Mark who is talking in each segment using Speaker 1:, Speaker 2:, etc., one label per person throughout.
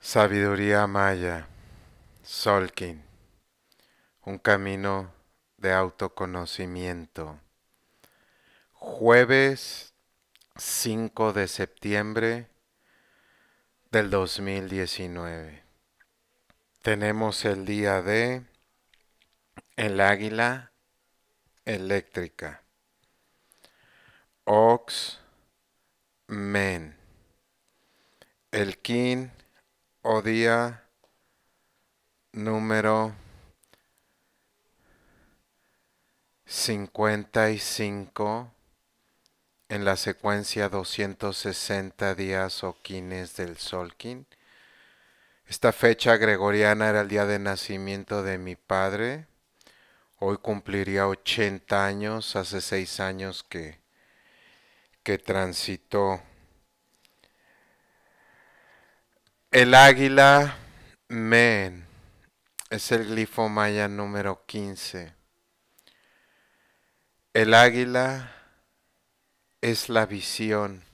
Speaker 1: Sabiduría maya. Solkin. Un camino de autoconocimiento. Jueves 5 de septiembre del 2019. Tenemos el día de el águila eléctrica. Ox Men el Kin o día número 55 en la secuencia 260 días o quines del Solkin. Esta fecha gregoriana era el día de nacimiento de mi padre. Hoy cumpliría 80 años, hace 6 años que, que transitó El águila men es el glifo maya número 15. El águila es la visión,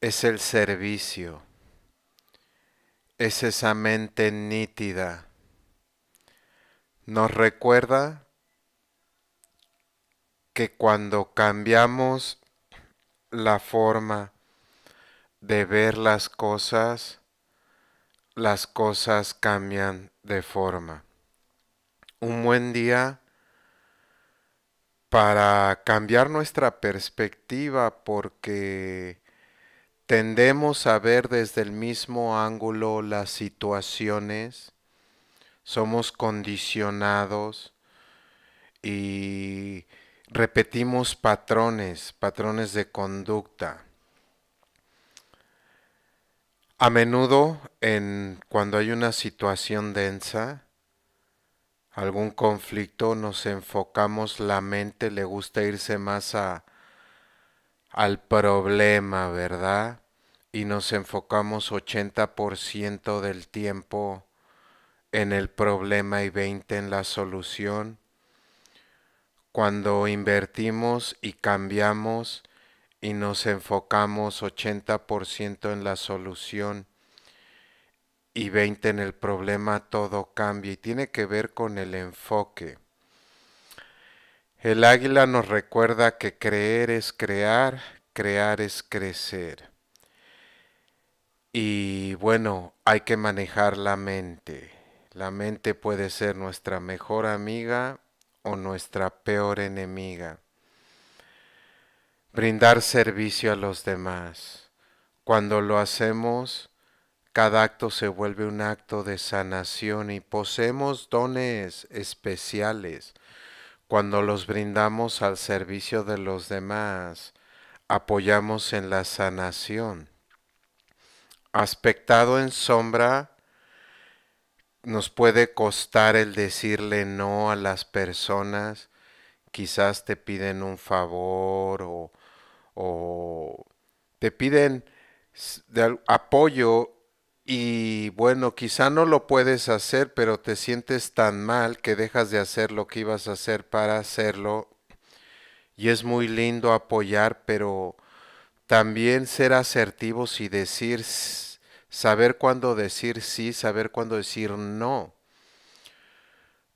Speaker 1: es el servicio, es esa mente nítida. Nos recuerda que cuando cambiamos la forma de ver las cosas, las cosas cambian de forma. Un buen día para cambiar nuestra perspectiva porque tendemos a ver desde el mismo ángulo las situaciones, somos condicionados y repetimos patrones, patrones de conducta. A menudo, en, cuando hay una situación densa, algún conflicto, nos enfocamos, la mente le gusta irse más a, al problema, ¿verdad? Y nos enfocamos 80% del tiempo en el problema y 20% en la solución. Cuando invertimos y cambiamos y nos enfocamos 80% en la solución y 20 en el problema, todo cambia y tiene que ver con el enfoque. El águila nos recuerda que creer es crear, crear es crecer. Y bueno, hay que manejar la mente. La mente puede ser nuestra mejor amiga o nuestra peor enemiga brindar servicio a los demás. Cuando lo hacemos, cada acto se vuelve un acto de sanación y poseemos dones especiales. Cuando los brindamos al servicio de los demás, apoyamos en la sanación. Aspectado en sombra, nos puede costar el decirle no a las personas quizás te piden un favor o, o te piden apoyo y bueno, quizá no lo puedes hacer, pero te sientes tan mal que dejas de hacer lo que ibas a hacer para hacerlo. Y es muy lindo apoyar, pero también ser asertivos y decir, saber cuándo decir sí, saber cuándo decir no.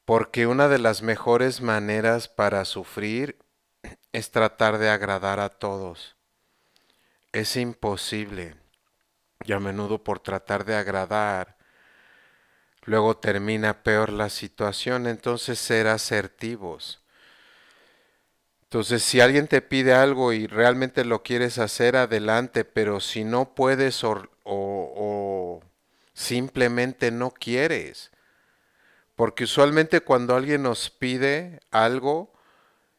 Speaker 1: Porque una de las mejores maneras para sufrir es tratar de agradar a todos. Es imposible. Y a menudo por tratar de agradar, luego termina peor la situación. Entonces ser asertivos. Entonces, si alguien te pide algo y realmente lo quieres hacer, adelante, pero si no puedes o, o simplemente no quieres, porque usualmente cuando alguien nos pide algo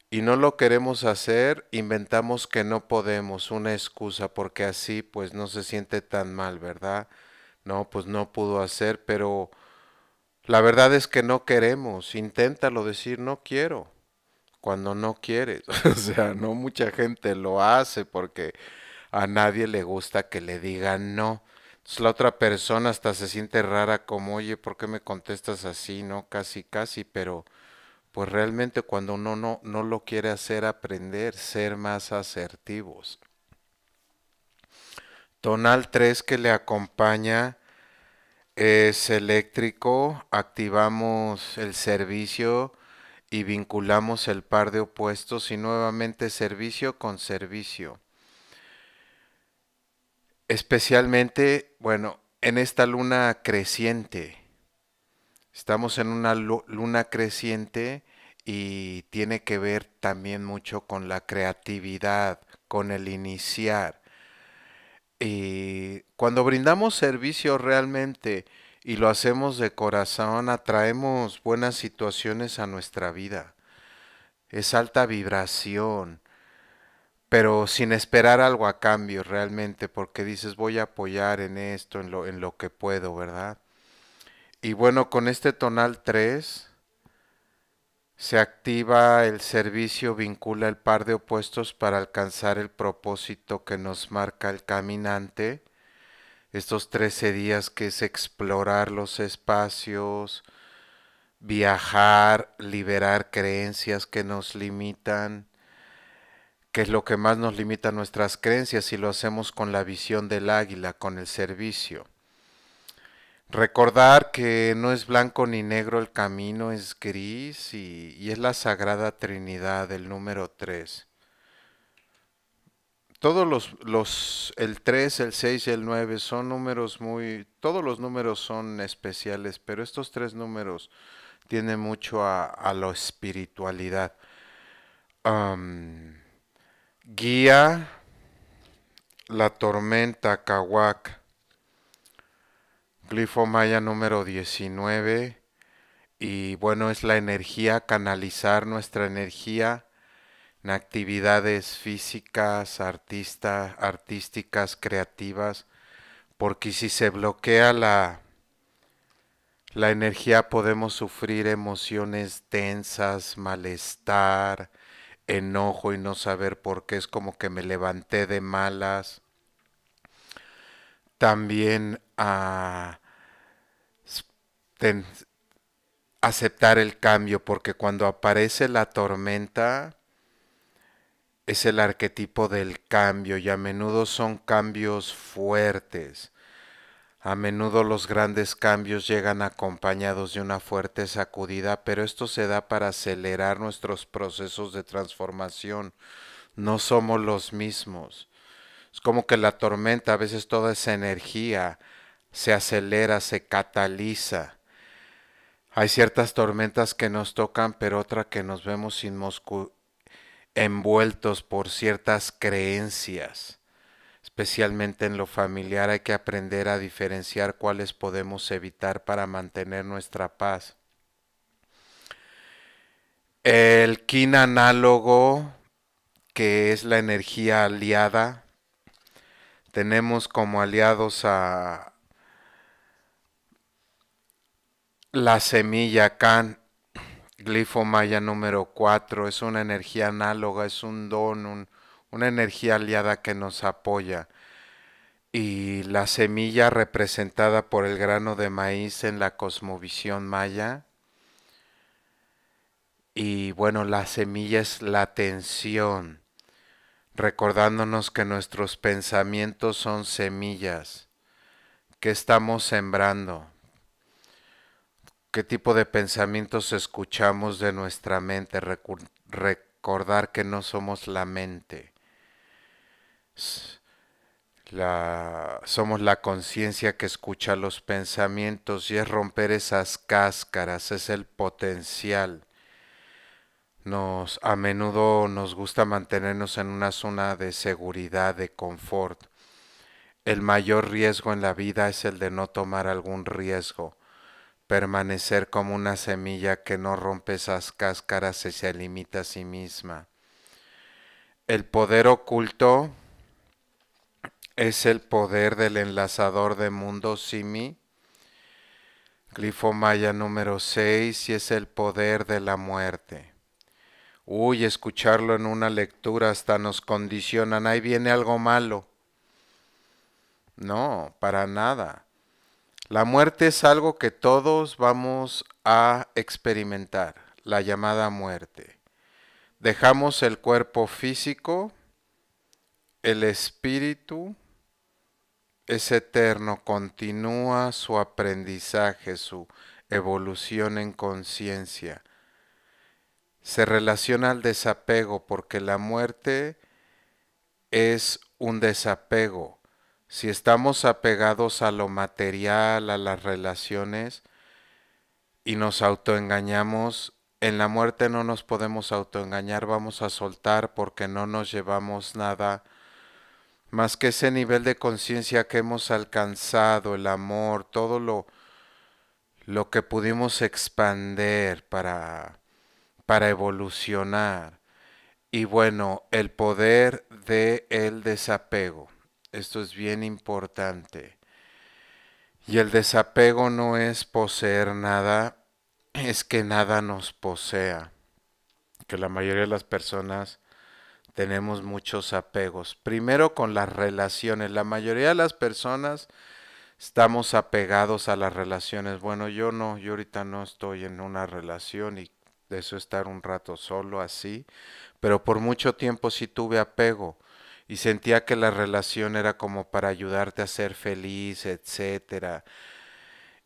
Speaker 1: y no lo queremos hacer, inventamos que no podemos, una excusa, porque así pues no se siente tan mal, ¿verdad? No, pues no pudo hacer, pero la verdad es que no queremos. Inténtalo decir no quiero cuando no quieres. o sea, no mucha gente lo hace porque a nadie le gusta que le digan no la otra persona hasta se siente rara como, oye, ¿por qué me contestas así? No, casi, casi, pero pues realmente cuando uno no, no lo quiere hacer aprender, ser más asertivos. Tonal 3 que le acompaña es eléctrico, activamos el servicio y vinculamos el par de opuestos y nuevamente servicio con servicio. Especialmente bueno, en esta luna creciente, estamos en una luna creciente y tiene que ver también mucho con la creatividad, con el iniciar. Y cuando brindamos servicio realmente y lo hacemos de corazón, atraemos buenas situaciones a nuestra vida. Es alta vibración, pero sin esperar algo a cambio realmente, porque dices voy a apoyar en esto, en lo, en lo que puedo, ¿verdad? Y bueno, con este tonal 3 se activa el servicio, vincula el par de opuestos para alcanzar el propósito que nos marca el caminante. Estos 13 días que es explorar los espacios, viajar, liberar creencias que nos limitan, que es lo que más nos limita nuestras creencias y lo hacemos con la visión del águila, con el servicio. Recordar que no es blanco ni negro el camino, es gris y, es la Sagrada Trinidad, el número 3. Todos los, los, el 3, el 6 y el 9 son números muy, todos los números son especiales, pero estos tres números tienen mucho a, la espiritualidad. Guía la tormenta Kawak. Glifo número 19. Y bueno, es la energía, canalizar nuestra energía en actividades físicas, artísticas, creativas, porque si se bloquea la, la energía podemos sufrir emociones tensas, malestar, enojo y no saber por qué, es como que me levanté de malas. También a ah, aceptar el cambio, porque cuando aparece la tormenta es el arquetipo del cambio y a menudo son cambios fuertes. A menudo los grandes cambios llegan acompañados de una fuerte sacudida, pero esto se da para acelerar nuestros procesos de transformación. No somos los mismos. Es como que la tormenta, a veces toda esa energía se acelera, se cataliza. Hay ciertas tormentas que nos tocan, pero otra que nos vemos envueltos por ciertas creencias especialmente en lo familiar, hay que aprender a diferenciar cuáles podemos evitar para mantener nuestra paz. El kin análogo, que es la energía aliada, tenemos como aliados a la semilla Kan, glifo maya número 4, es una energía análoga, es un don, un, una energía aliada que nos apoya. Y la semilla representada por el grano de maíz en la cosmovisión maya. Y bueno, la semilla es la tensión, recordándonos que nuestros pensamientos son semillas, que estamos sembrando, qué tipo de pensamientos escuchamos de nuestra mente, recordar que no somos la mente somos la conciencia que escucha los pensamientos y es romper esas cáscaras, es el potencial. Nos, a menudo nos gusta mantenernos en una zona de seguridad, de confort. El mayor riesgo en la vida es el de no tomar algún riesgo, permanecer como una semilla que no rompe esas cáscaras y se limita a sí misma. El poder oculto es el poder del enlazador de mundos Simi. Glifo maya número 6 y es el poder de la muerte. Uy, escucharlo en una lectura hasta nos condicionan, ahí viene algo malo. No, para nada. La muerte es algo que todos vamos a experimentar, la llamada muerte. Dejamos el cuerpo físico, el espíritu, es eterno, continúa su aprendizaje, su evolución en conciencia. Se relaciona al desapego porque la muerte es un desapego. Si estamos apegados a lo material, a las relaciones, y nos autoengañamos, en la muerte no nos podemos autoengañar, vamos a soltar porque no nos llevamos nada más que ese nivel de conciencia que hemos alcanzado, el amor, todo lo, lo que pudimos expander para, para evolucionar. Y bueno, el poder del el desapego. Esto es bien importante. Y el desapego no es poseer nada, es que nada nos posea. Que la mayoría de las personas tenemos muchos apegos. Primero con las relaciones. La mayoría de las personas estamos apegados a las relaciones. Bueno, yo no, yo ahorita no estoy en una relación y de eso estar un rato solo así, pero por mucho tiempo sí tuve apego y sentía que la relación era como para ayudarte a ser feliz, etcétera.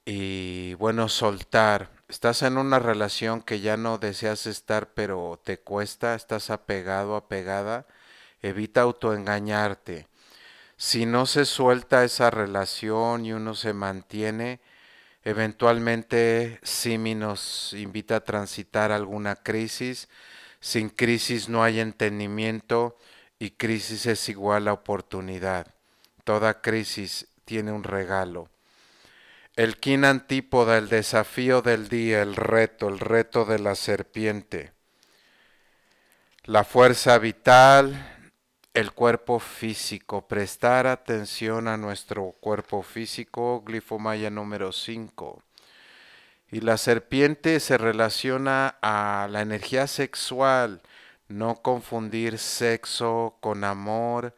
Speaker 1: Y bueno, soltar estás en una relación que ya no deseas estar, pero te cuesta, estás apegado, apegada, evita autoengañarte. Si no se suelta esa relación y uno se mantiene, eventualmente Simi nos invita a transitar alguna crisis. Sin crisis no hay entendimiento y crisis es igual a oportunidad. Toda crisis tiene un regalo. El kin antípoda, el desafío del día, el reto, el reto de la serpiente. La fuerza vital, el cuerpo físico. Prestar atención a nuestro cuerpo físico, glifomaya número 5. Y la serpiente se relaciona a la energía sexual. No confundir sexo con amor.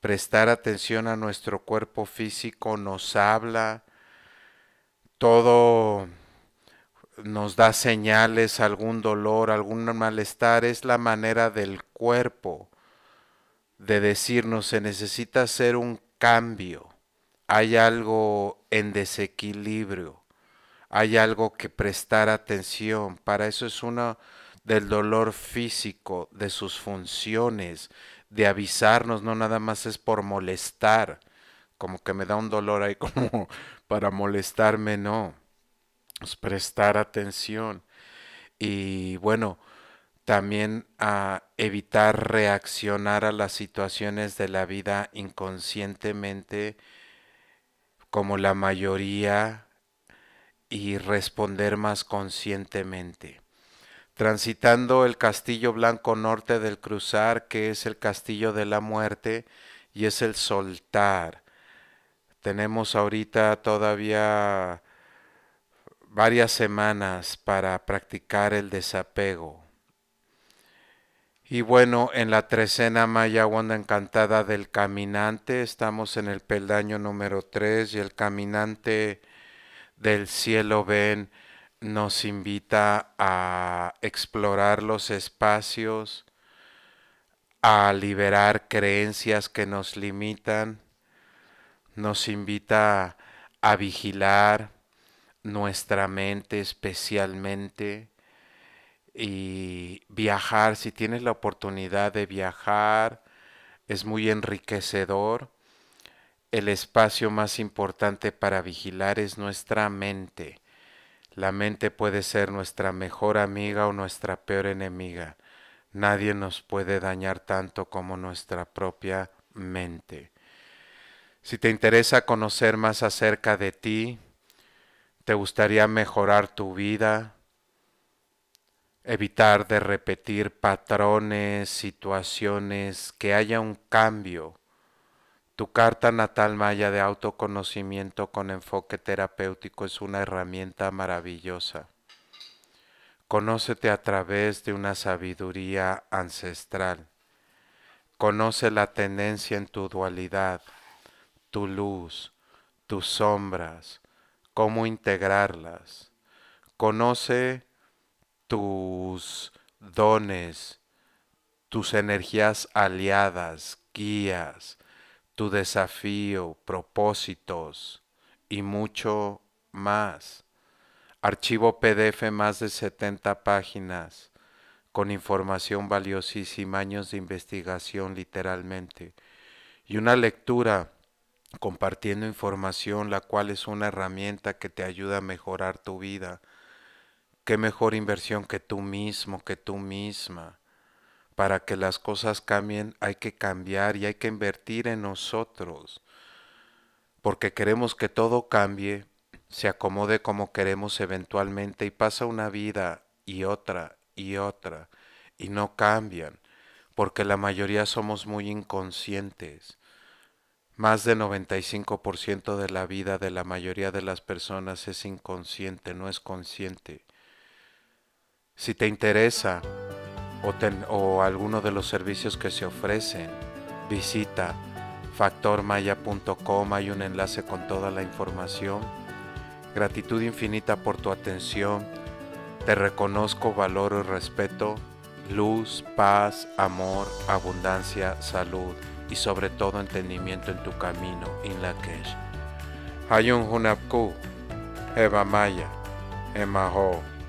Speaker 1: Prestar atención a nuestro cuerpo físico nos habla todo nos da señales, algún dolor, algún malestar, es la manera del cuerpo de decirnos se necesita hacer un cambio, hay algo en desequilibrio, hay algo que prestar atención, para eso es uno del dolor físico, de sus funciones, de avisarnos, no nada más es por molestar, como que me da un dolor ahí como para molestarme, no. Pues, prestar atención. Y bueno, también a ah, evitar reaccionar a las situaciones de la vida inconscientemente como la mayoría y responder más conscientemente. Transitando el castillo blanco norte del cruzar, que es el castillo de la muerte, y es el soltar, tenemos ahorita todavía varias semanas para practicar el desapego. Y bueno, en la trecena maya Wanda encantada del caminante, estamos en el peldaño número 3 y el caminante del cielo ven nos invita a explorar los espacios, a liberar creencias que nos limitan, nos invita a vigilar nuestra mente especialmente y viajar, si tienes la oportunidad de viajar, es muy enriquecedor. El espacio más importante para vigilar es nuestra mente. La mente puede ser nuestra mejor amiga o nuestra peor enemiga. Nadie nos puede dañar tanto como nuestra propia mente. Si te interesa conocer más acerca de ti, te gustaría mejorar tu vida, evitar de repetir patrones, situaciones, que haya un cambio. Tu carta natal maya de autoconocimiento con enfoque terapéutico es una herramienta maravillosa. Conócete a través de una sabiduría ancestral. Conoce la tendencia en tu dualidad tu luz, tus sombras, cómo integrarlas. Conoce tus dones, tus energías aliadas, guías, tu desafío, propósitos y mucho más. Archivo PDF más de 70 páginas con información valiosísima, años de investigación literalmente y una lectura compartiendo información la cual es una herramienta que te ayuda a mejorar tu vida. Qué mejor inversión que tú mismo, que tú misma. Para que las cosas cambien hay que cambiar y hay que invertir en nosotros. Porque queremos que todo cambie, se acomode como queremos eventualmente y pasa una vida y otra y otra y no cambian. Porque la mayoría somos muy inconscientes más del 95% de la vida de la mayoría de las personas es inconsciente, no es consciente. Si te interesa o, o alguno de los servicios que se ofrecen, visita factormaya.com, hay un enlace con toda la información. Gratitud infinita por tu atención. Te reconozco, valoro y respeto. Luz, paz, amor, abundancia, salud y sobre todo entendimiento en tu camino, hay Hayun Hunapku, Eva Maya, Emaho.